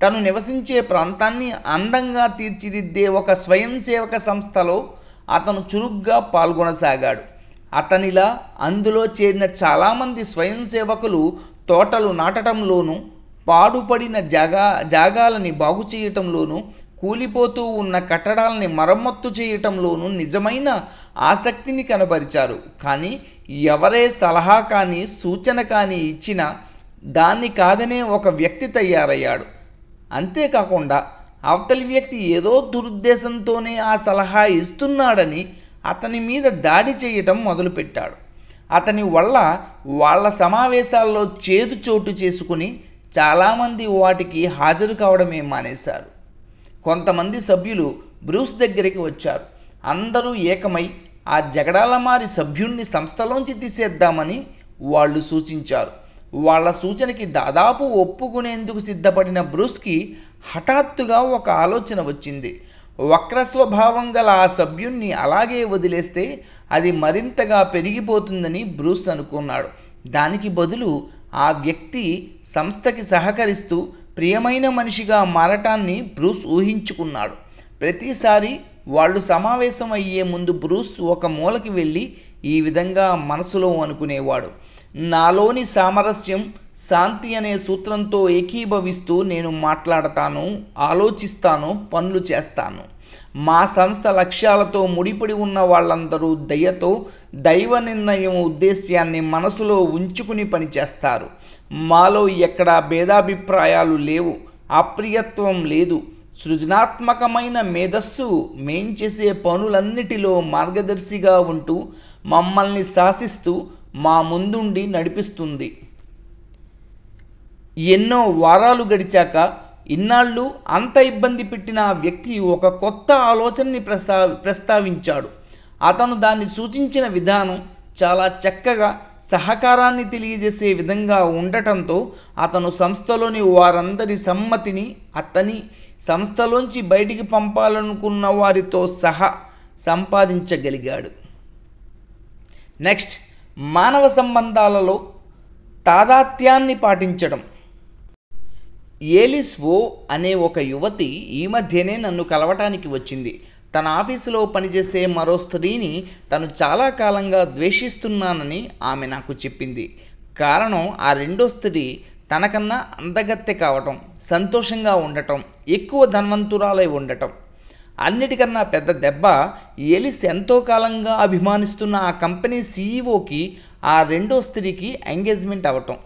తను నివసించే ప్రాంతాన్ని అందంగా తీర్చిదిద్దే ఒక స్వయం సేవక సంస్థలో అతను చురుగ్గా పాల్గొనసాగాడు అతనిలా అందులో చేరిన చాలామంది స్వయం సేవకులు తోటలు నాటడంలోనూ పాడుపడిన జాగా జాగాలని బాగు చేయటంలోనూ కూలిపోతూ ఉన్న కట్టడాలని మరమ్మత్తు చేయటంలోనూ నిజమైన ఆసక్తిని కనబరిచారు కానీ ఎవరే సలహా కానీ సూచన కానీ ఇచ్చినా దాన్ని కాదనే ఒక వ్యక్తి తయారయ్యాడు అంతేకాకుండా అవతలి వ్యక్తి ఏదో దురుద్దేశంతోనే ఆ సలహా ఇస్తున్నాడని అతని మీద దాడి చేయటం మొదలుపెట్టాడు అతని వల్ల వాళ్ళ సమావేశాల్లో చేదు చోటు చేసుకుని చాలామంది వాటికి హాజరు కావడమే మానేశారు కొంతమంది సభ్యులు బ్రూస్ దగ్గరికి వచ్చారు అందరూ ఏకమై ఆ జగడాలమారి సభ్యుణ్ణి సంస్థలోంచి తీసేద్దామని వాళ్ళు సూచించారు వాళ్ళ సూచనకి దాదాపు ఒప్పుకునేందుకు సిద్ధపడిన బ్రూస్కి హఠాత్తుగా ఒక ఆలోచన వచ్చింది వక్రస్వభావం గల ఆ సభ్యుణ్ణి అలాగే వదిలేస్తే అది మరింతగా పెరిగిపోతుందని బ్రూస్ అనుకున్నాడు దానికి బదులు ఆ వ్యక్తి సంస్థకి సహకరిస్తూ ప్రియమైన మనిషిగా మారటాన్ని బ్రూస్ ఊహించుకున్నాడు ప్రతిసారి వాళ్ళు సమావేశం అయ్యే ముందు బ్రూస్ ఒక మూలకి వెళ్ళి ఈ విధంగా మనసులో అనుకునేవాడు నాలోని సామరస్యం శాంతి అనే సూత్రంతో ఏకీభవిస్తూ నేను మాట్లాడతాను ఆలోచిస్తాను పనులు చేస్తాను మా సంస్థ లక్ష్యాలతో ముడిపడి ఉన్న వాళ్ళందరూ దయతో దైవ నిర్ణయం ఉద్దేశ్యాన్ని మనసులో ఉంచుకుని పనిచేస్తారు మాలో ఎక్కడా భేదాభిప్రాయాలు లేవు అప్రియత్వం లేదు సృజనాత్మకమైన మేధస్సు మేం చేసే పనులన్నిటిలో మార్గదర్శిగా ఉంటూ మమ్మల్ని శాసిస్తూ మా ముందుండి నడిపిస్తుంది ఎన్నో వారాలు గడిచాక ఇన్నాళ్ళు అంత ఇబ్బంది పెట్టిన ఆ వ్యక్తి ఒక కొత్త ఆలోచనని ప్రస్తా ప్రస్తావించాడు అతను దాన్ని సూచించిన విధానం చాలా చక్కగా సహకారాన్ని తెలియజేసే విధంగా ఉండటంతో అతను సంస్థలోని వారందరి సమ్మతిని అతని సంస్థలోంచి బయటికి పంపాలనుకున్న వారితో సహా సంపాదించగలిగాడు నెక్స్ట్ మానవ సంబంధాలలో తాదాత్యాన్ని పాటించడం ఏలిస్వో అనే ఒక యువతి ఈ మధ్యనే నన్ను కలవటానికి వచ్చింది తన ఆఫీసులో పనిచేసే మరో స్త్రీని తను చాలా కాలంగా ద్వేషిస్తున్నానని ఆమె నాకు చెప్పింది కారణం ఆ రెండో స్త్రీ తనకన్నా అందగత్తె కావటం సంతోషంగా ఉండటం ఎక్కువ ధన్వంతురాలై ఉండటం అన్నిటికన్నా పెద్ద దెబ్బ ఏలిస్ ఎంతో కాలంగా అభిమానిస్తున్న ఆ కంపెనీ సీఈఓకి ఆ రెండో స్త్రీకి ఎంగేజ్మెంట్ అవ్వటం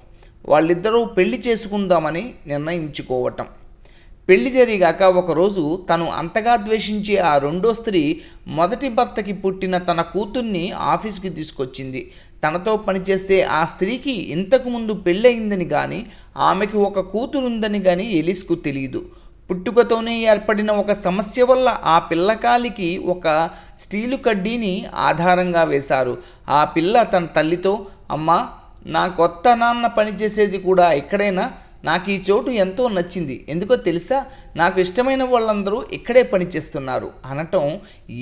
వాళ్ళిద్దరూ పెళ్లి చేసుకుందామని నిర్ణయించుకోవటం పెళ్లి జరిగాక ఒకరోజు తను అంతగా ద్వేషించే ఆ రెండో స్త్రీ మొదటి భర్తకి పుట్టిన తన కూతుర్ని ఆఫీస్కి తీసుకొచ్చింది తనతో పనిచేస్తే ఆ స్త్రీకి ఇంతకుముందు పెళ్ళయిందని కానీ ఆమెకి ఒక కూతురుందని కానీ ఎలిస్కు తెలియదు పుట్టుకతోనే ఏర్పడిన ఒక సమస్య వల్ల ఆ పిల్లకాలికి ఒక స్టీలు కడ్డీని ఆధారంగా వేశారు ఆ పిల్ల తన తల్లితో అమ్మ నా కొత్త నాన్న పనిచేసేది కూడా ఎక్కడైనా నాకు ఈ చోటు ఎంతో నచ్చింది ఎందుకో తెలుసా నాకు ఇష్టమైన వాళ్ళందరూ ఇక్కడే పనిచేస్తున్నారు అనటం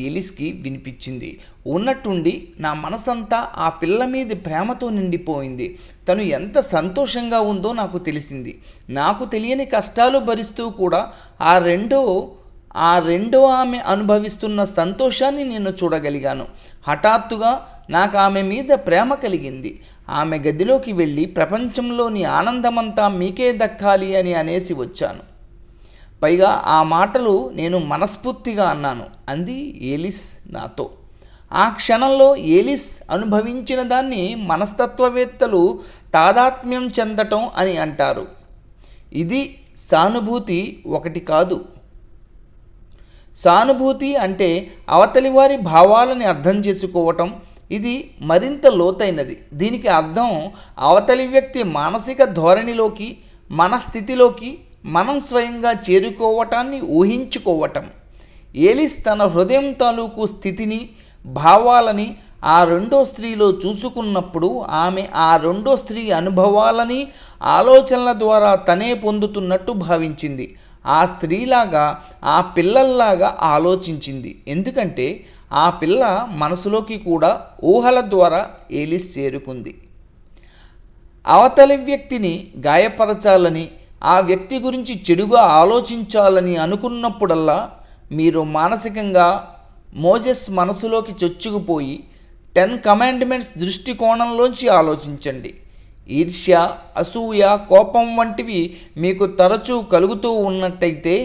ఏలిస్కి వినిపించింది ఉన్నట్టుండి నా మనసంతా ఆ పిల్ల మీద ప్రేమతో నిండిపోయింది తను ఎంత సంతోషంగా ఉందో నాకు తెలిసింది నాకు తెలియని కష్టాలు భరిస్తూ కూడా ఆ రెండో ఆ రెండో ఆమె అనుభవిస్తున్న సంతోషాన్ని నేను చూడగలిగాను హఠాత్తుగా నాకు ఆమె మీద ప్రేమ కలిగింది ఆమె గదిలోకి వెళ్ళి ప్రపంచంలోని ఆనందమంతా మీకే దక్కాలి అని అనేసి వచ్చాను పైగా ఆ మాటలు నేను మనస్ఫూర్తిగా అన్నాను అంది ఏలిస్ నాతో ఆ క్షణంలో ఏలిస్ అనుభవించిన దాన్ని మనస్తత్వవేత్తలు తాదాత్మ్యం చెందటం అని అంటారు ఇది సానుభూతి ఒకటి కాదు సానుభూతి అంటే అవతలి వారి భావాలని అర్థం చేసుకోవటం ఇది మరింత లోతైనది దీనికి అర్థం అవతలి వ్యక్తి మానసిక ధోరణిలోకి మన స్థితిలోకి మనం స్వయంగా చేరుకోవటాన్ని ఊహించుకోవటం ఏలిస్ తన హృదయం తాలూకు స్థితిని భావాలని ఆ రెండో స్త్రీలో చూసుకున్నప్పుడు ఆమె ఆ రెండో స్త్రీ అనుభవాలని ఆలోచనల ద్వారా తనే పొందుతున్నట్టు భావించింది ఆ స్త్రీలాగా ఆ పిల్లల్లాగా ఆలోచించింది ఎందుకంటే ఆ పిల్ల మనసులోకి కూడా ఊహల ద్వారా ఏలిస్ చేరుకుంది అవతలి వ్యక్తిని గాయపరచాలని ఆ వ్యక్తి గురించి చెడుగా ఆలోచించాలని అనుకున్నప్పుడల్లా మీరు మానసికంగా మోజెస్ మనసులోకి చొచ్చుకుపోయి టెన్ కమాండ్మెంట్స్ దృష్టికోణంలోంచి ఆలోచించండి ఈర్ష్య అసూయ కోపం వంటివి మీకు తరచూ కలుగుతూ ఉన్నట్టయితే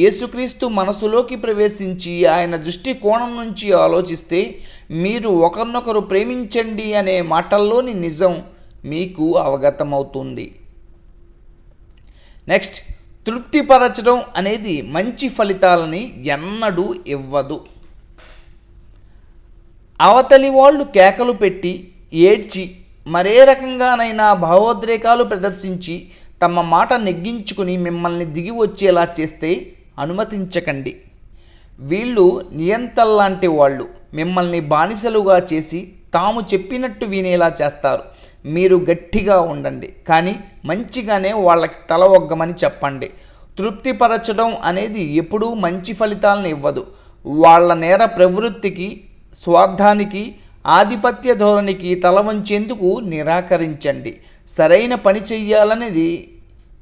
యేసుక్రీస్తు మనసులోకి ప్రవేశించి ఆయన దృష్టి కోణం నుంచి ఆలోచిస్తే మీరు ఒకరినొకరు ప్రేమించండి అనే మాటల్లోని నిజం మీకు అవగతమవుతుంది నెక్స్ట్ తృప్తిపరచడం అనేది మంచి ఫలితాలని ఎన్నడూ ఇవ్వదు అవతలి వాళ్ళు కేకలు పెట్టి ఏడ్చి మరే రకంగానైనా భావోద్రేకాలు ప్రదర్శించి తమ మాట నెగ్గించుకుని మిమ్మల్ని దిగి వచ్చేలా చేస్తే అనుమతించకండి వీళ్ళు నియంతల్లాంటి వాళ్ళు మిమ్మల్ని బానిసలుగా చేసి తాము చెప్పినట్టు వినేలా చేస్తారు మీరు గట్టిగా ఉండండి కానీ మంచిగానే వాళ్ళకి తల ఒగ్గమని చెప్పండి తృప్తిపరచడం అనేది ఎప్పుడూ మంచి ఫలితాలను ఇవ్వదు వాళ్ళ నేర ప్రవృత్తికి స్వార్థానికి ఆధిపత్య ధోరణికి తల వంచేందుకు నిరాకరించండి సరైన పని చెయ్యాలనేది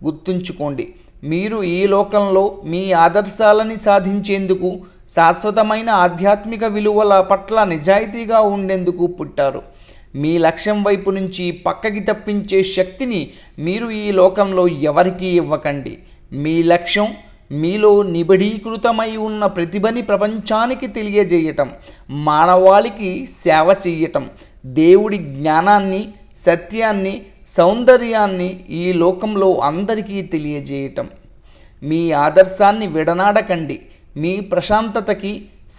గుర్తుంచుకోండి మీరు ఈ లోకంలో మీ ఆదర్శాలని సాధించేందుకు శాశ్వతమైన ఆధ్యాత్మిక విలువల పట్ల నిజాయితీగా ఉండేందుకు పుట్టారు మీ లక్ష్యం వైపు నుంచి పక్కకి తప్పించే శక్తిని మీరు ఈ లోకంలో ఎవరికీ ఇవ్వకండి మీ లక్ష్యం మీలో నిబడీకృతమై ఉన్న ప్రతిభని ప్రపంచానికి తెలియజేయటం మానవాళికి సేవ చేయటం దేవుడి జ్ఞానాన్ని సత్యాన్ని సౌందర్యాన్ని ఈ లోకంలో అందరికీ తెలియజేయటం మీ ఆదర్శాన్ని విడనాడకండి మీ ప్రశాంతతకి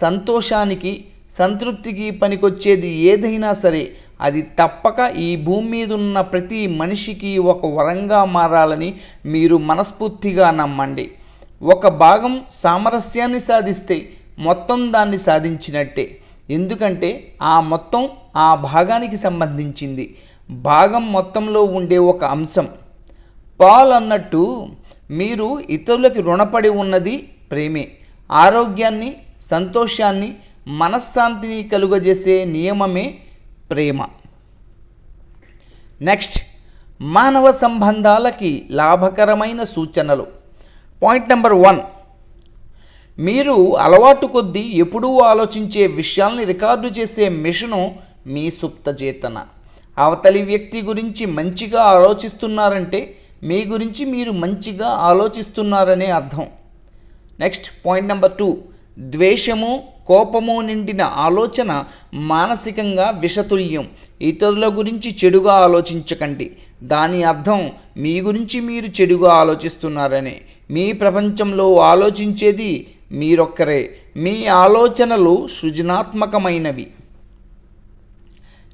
సంతోషానికి సంతృప్తికి పనికొచ్చేది ఏదైనా సరే అది తప్పక ఈ భూమి మీద ఉన్న ప్రతి మనిషికి ఒక వరంగా మారాలని మీరు మనస్ఫూర్తిగా నమ్మండి ఒక భాగం సామరస్యాన్ని సాధిస్తే మొత్తం దాన్ని సాధించినట్టే ఎందుకంటే ఆ మొత్తం ఆ భాగానికి సంబంధించింది భాగం మొత్తంలో ఉండే ఒక అంశం పాల్ అన్నట్టు మీరు ఇతరులకి రుణపడి ఉన్నది ప్రేమే ఆరోగ్యాన్ని సంతోషాన్ని మనశ్శాంతిని కలుగజేసే నియమమే ప్రేమ నెక్స్ట్ మానవ సంబంధాలకి లాభకరమైన సూచనలు పాయింట్ నెంబర్ వన్ మీరు అలవాటు కొద్దీ ఎప్పుడూ ఆలోచించే విషయాల్ని రికార్డు చేసే మిషను మీ సుప్తచేతన అవతలి వ్యక్తి గురించి మంచిగా ఆలోచిస్తున్నారంటే మీ గురించి మీరు మంచిగా ఆలోచిస్తున్నారనే అర్థం నెక్స్ట్ పాయింట్ నెంబర్ టూ ద్వేషము కోపము నిండిన ఆలోచన మానసికంగా విషతుల్యం ఇతరుల గురించి చెడుగా ఆలోచించకండి దాని అర్థం మీ గురించి మీరు చెడుగా ఆలోచిస్తున్నారని మీ ప్రపంచంలో ఆలోచించేది మీరొక్కరే మీ ఆలోచనలు సృజనాత్మకమైనవి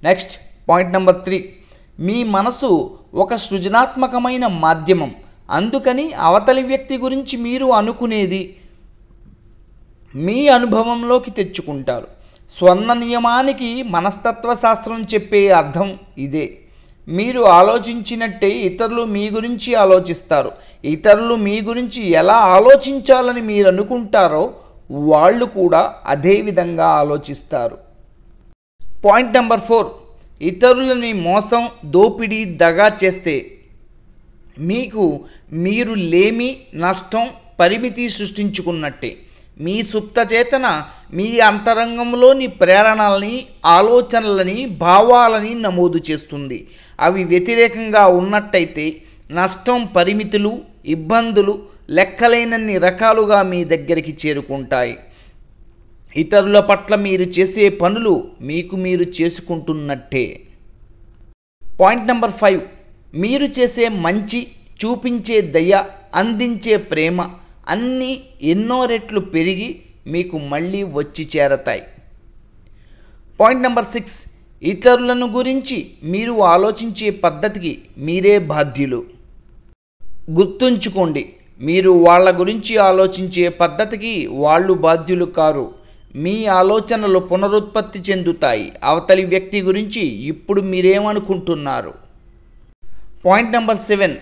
నెక్స్ట్ పాయింట్ నెంబర్ త్రీ మీ మనసు ఒక సృజనాత్మకమైన మాధ్యమం అందుకని అవతలి వ్యక్తి గురించి మీరు అనుకునేది మీ అనుభవంలోకి తెచ్చుకుంటారు స్వర్ణ నియమానికి మనస్తత్వశాస్త్రం చెప్పే అర్థం ఇదే మీరు ఆలోచించినట్టే ఇతరులు మీ గురించి ఆలోచిస్తారు ఇతరులు మీ గురించి ఎలా ఆలోచించాలని మీరు అనుకుంటారో వాళ్ళు కూడా అదే విధంగా ఆలోచిస్తారు పాయింట్ నెంబర్ ఫోర్ ఇతరులని మోసం దోపిడీ దగా చేస్తే మీకు మీరు లేమి నష్టం పరిమితి సృష్టించుకున్నట్టే మీ సుప్తచేతన మీ అంతరంగంలోని ప్రేరణల్ని ఆలోచనలని భావాలని నమోదు చేస్తుంది అవి వ్యతిరేకంగా ఉన్నట్టయితే నష్టం పరిమితులు ఇబ్బందులు లెక్కలేనన్ని రకాలుగా మీ దగ్గరికి చేరుకుంటాయి ఇతరుల పట్ల మీరు చేసే పనులు మీకు మీరు చేసుకుంటున్నట్టే పాయింట్ నెంబర్ ఫైవ్ మీరు చేసే మంచి చూపించే దయ అందించే ప్రేమ అన్నీ ఎన్నో రెట్లు పెరిగి మీకు మళ్ళీ వచ్చి చేరతాయి పాయింట్ నెంబర్ సిక్స్ ఇతరులను గురించి మీరు ఆలోచించే పద్ధతికి మీరే బాధ్యులు గుర్తుంచుకోండి మీరు వాళ్ళ గురించి ఆలోచించే పద్ధతికి వాళ్ళు బాధ్యులు కారు మీ ఆలోచనలు పునరుత్పత్తి చెందుతాయి అవతలి వ్యక్తి గురించి ఇప్పుడు మీరేమనుకుంటున్నారు పాయింట్ నెంబర్ సెవెన్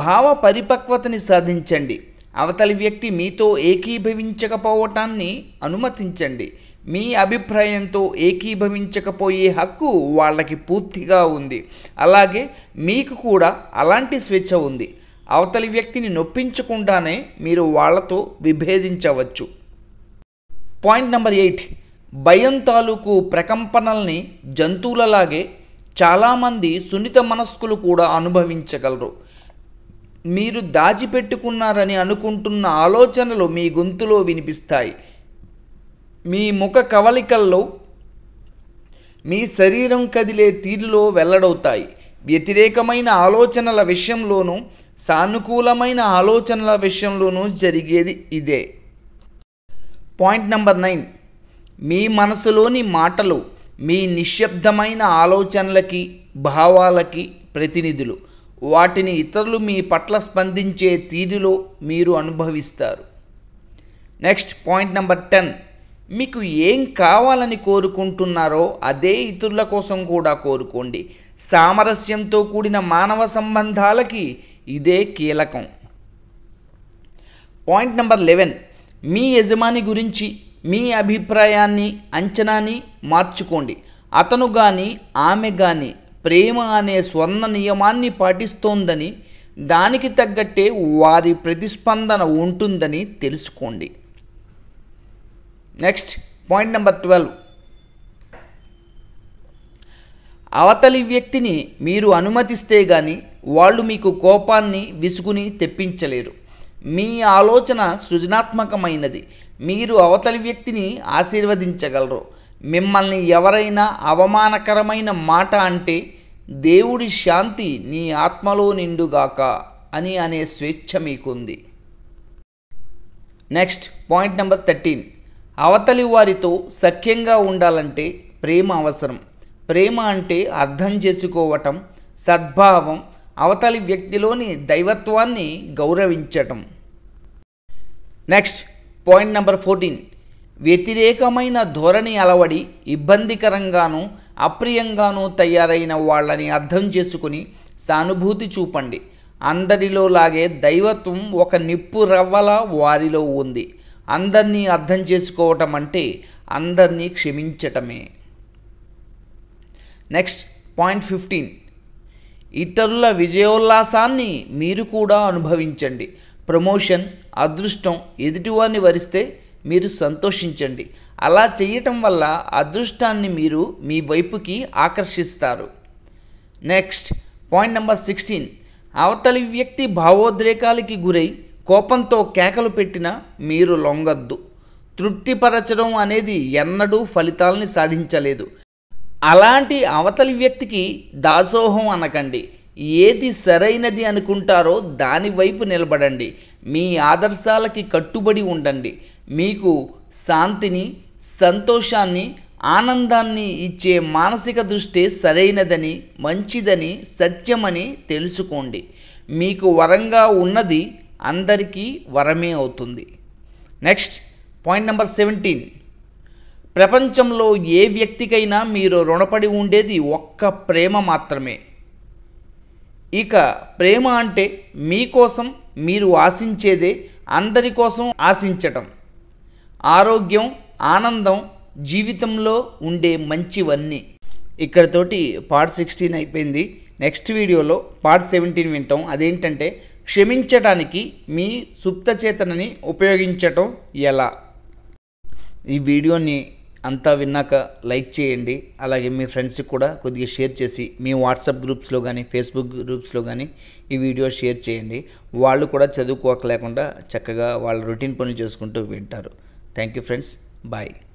భావ పరిపక్వతని సాధించండి అవతలి వ్యక్తి మీతో ఏకీభవించకపోవటాన్ని అనుమతించండి మీ అభిప్రాయంతో ఏకీభవించకపోయే హక్కు వాళ్ళకి పూర్తిగా ఉంది అలాగే మీకు కూడా అలాంటి స్వేచ్ఛ ఉంది అవతలి వ్యక్తిని నొప్పించకుండానే మీరు వాళ్లతో విభేదించవచ్చు పాయింట్ నెంబర్ ఎయిట్ భయం తాలూకు ప్రకంపనల్ని జంతువులలాగే చాలామంది సున్నిత మనస్కులు కూడా అనుభవించగలరు మీరు దాచిపెట్టుకున్నారని అనుకుంటున్న ఆలోచనలు మీ గొంతులో వినిపిస్తాయి మీ ముఖ కవలికల్లో మీ శరీరం కదిలే తీరులో వెల్లడవుతాయి వ్యతిరేకమైన ఆలోచనల విషయంలోనూ సానుకూలమైన ఆలోచనల విషయంలోనూ జరిగేది ఇదే పాయింట్ నంబర్ నైన్ మీ మనసులోని మాటలు మీ నిశ్శబ్దమైన ఆలోచనలకి భావాలకి ప్రతినిధులు వాటిని ఇతరులు మీ పట్ల స్పందించే తీరులో మీరు అనుభవిస్తారు నెక్స్ట్ పాయింట్ నెంబర్ టెన్ మీకు ఏం కావాలని కోరుకుంటున్నారో అదే ఇతరుల కోసం కూడా కోరుకోండి సామరస్యంతో కూడిన మానవ సంబంధాలకి ఇదే కీలకం పాయింట్ నెంబర్ లెవెన్ మీ యజమాని గురించి మీ అభిప్రాయాన్ని అంచనాని మార్చుకోండి అతను కానీ ఆమె కానీ ప్రేమ అనే స్వర్ణ నియమాన్ని పాటిస్తోందని దానికి తగ్గట్టే వారి ప్రతిస్పందన ఉంటుందని తెలుసుకోండి నెక్స్ట్ పాయింట్ నెంబర్ ట్వెల్వ్ అవతలి వ్యక్తిని మీరు అనుమతిస్తే కానీ వాళ్ళు మీకు కోపాన్ని విసుగుని తెప్పించలేరు మీ ఆలోచన సృజనాత్మకమైనది మీరు అవతలి వ్యక్తిని ఆశీర్వదించగలరు మిమ్మల్ని ఎవరైనా అవమానకరమైన మాట అంటే దేవుడి శాంతి నీ ఆత్మలో నిండుగాక అని అనే స్వేచ్ఛ మీకుంది నెక్స్ట్ పాయింట్ నెంబర్ థర్టీన్ అవతలి వారితో సఖ్యంగా ఉండాలంటే ప్రేమ అవసరం ప్రేమ అంటే అర్థం చేసుకోవటం సద్భావం అవతలి వ్యక్తిలోని దైవత్వాన్ని గౌరవించటం నెక్స్ట్ పాయింట్ నెంబర్ ఫోర్టీన్ వ్యతిరేకమైన ధోరణి అలవడి ఇబ్బందికరంగానూ అప్రియంగానూ తయారైన వాళ్ళని అర్థం చేసుకుని సానుభూతి చూపండి అందరిలో లాగే దైవత్వం ఒక నిప్పు రవ్వల వారిలో ఉంది అందరినీ అర్థం చేసుకోవటం అంటే అందరినీ క్షమించటమే నెక్స్ట్ పాయింట్ ఫిఫ్టీన్ ఇతరుల విజయోల్లాసాన్ని మీరు కూడా అనుభవించండి ప్రమోషన్ అదృష్టం ఎదుటివారిని వరిస్తే మీరు సంతోషించండి అలా చేయటం వల్ల అదృష్టాన్ని మీరు మీ వైపుకి ఆకర్షిస్తారు నెక్స్ట్ పాయింట్ నెంబర్ సిక్స్టీన్ అవతలి వ్యక్తి భావోద్రేకాలకి గురై కోపంతో కేకలు పెట్టినా మీరు లొంగద్దు తృప్తిపరచడం అనేది ఎన్నడూ ఫలితాలని సాధించలేదు అలాంటి అవతలి వ్యక్తికి దాసోహం అనకండి ఏది సరైనది అనుకుంటారో దాని వైపు నిలబడండి మీ ఆదర్శాలకి కట్టుబడి ఉండండి మీకు శాంతిని సంతోషాన్ని ఆనందాన్ని ఇచ్చే మానసిక దృష్టి సరైనదని మంచిదని సత్యమని తెలుసుకోండి మీకు వరంగా ఉన్నది అందరికీ వరమే అవుతుంది నెక్స్ట్ పాయింట్ నెంబర్ సెవెంటీన్ ప్రపంచంలో ఏ వ్యక్తికైనా మీరు రుణపడి ఉండేది ఒక్క ప్రేమ మాత్రమే ఇక ప్రేమ అంటే మీకోసం మీరు ఆశించేదే అందరి కోసం ఆశించటం ఆరోగ్యం ఆనందం జీవితంలో ఉండే మంచివన్నీ ఇక్కడతోటి పార్ట్ సిక్స్టీన్ అయిపోయింది నెక్స్ట్ వీడియోలో పార్ట్ సెవెంటీన్ వింటాం అదేంటంటే క్షమించడానికి మీ సుప్తచేతనని ఉపయోగించటం ఎలా ఈ వీడియోని అంతా విన్నాక లైక్ చేయండి అలాగే మీ ఫ్రెండ్స్కి కూడా కొద్దిగా షేర్ చేసి మీ వాట్సాప్ గ్రూప్స్లో కానీ ఫేస్బుక్ గ్రూప్స్లో కానీ ఈ వీడియో షేర్ చేయండి వాళ్ళు కూడా చదువుకోక లేకుండా చక్కగా వాళ్ళ రొటీన్ పనులు చేసుకుంటూ వింటారు Thank you friends. Bye.